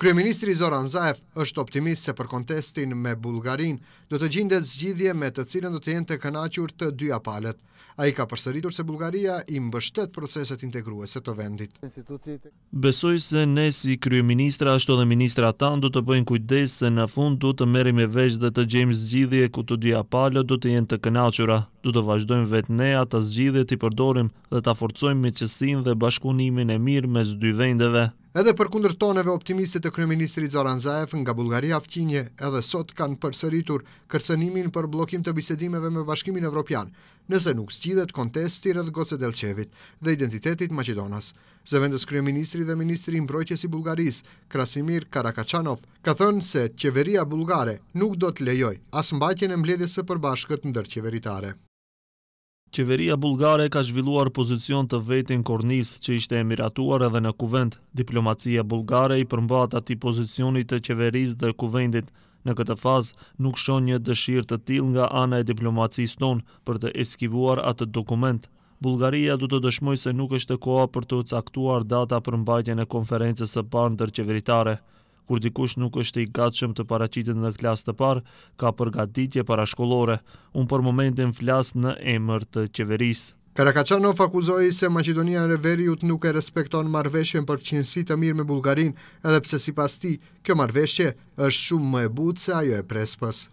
Kryeministri Zoran Zaev është optimist se për kontestin me Bulgarin do të gjindet zgjidhje me të cilën do të jenë të kënaqur të dy apalet. A i ka përsëritur se Bulgaria i mbështet proceset integruese të vendit. Besoj se ne si kryeministra ashtu dhe ministra tanë do du të bëjnë kujdes se në fund du të merim me vesh dhe të gjemë zgjidhje ku të dy apalet do të jenë të kënaqura. Du të vazhdojmë vetë ne ata zgjidhje të i përdorim dhe ta forcojmë me qësin dhe bashkunimin e mirë mes dy vendeve. Edhe për kundër toneve optimiste të kryeministrit Zoran Zaev nga Bulgaria Fqinje edhe sot kanë përsëritur kërcënimin për bllokim të bisedimeve me Bashkimin Evropian, nëse nuk zgjidhet kontesti rreth Gocedelçevit dhe identitetit Maqedonas. Zëvendës kryeministri dhe ministri i mbrojtjes i Krasimir Karakaçanov, ka thënë se qeveria bullgare nuk do të lejojë as mbajtjen e mbledhjes së përbashkët ndër qeveritare. Qeveria bulgare ka zhvilluar pozicion të vetin kornis që ishte emiratuar edhe në kuvend. Diplomacia bulgare i përmbat ati pozicionit të qeveris dhe kuvendit. Në këtë fazë nuk shon një dëshirë të til nga ana e diplomacisë tonë për të eskivuar atë dokument. Bulgaria du të dëshmoj se nuk është koha për të caktuar data për mbajtjen e konferences së parë ndër qeveritare kur dikush nuk është i gatshëm të paraqitet në klasë të parë, ka përgatitje parashkollore. Unë për momentin flas në emër të qeverisë. Karakacanov akuzoi se Maqedonia e Veriut nuk e respekton marrëveshjen për qendësi të mirë me Bullgarinë, edhe pse sipas tij kjo marrëveshje është shumë më e butë se ajo e Prespës.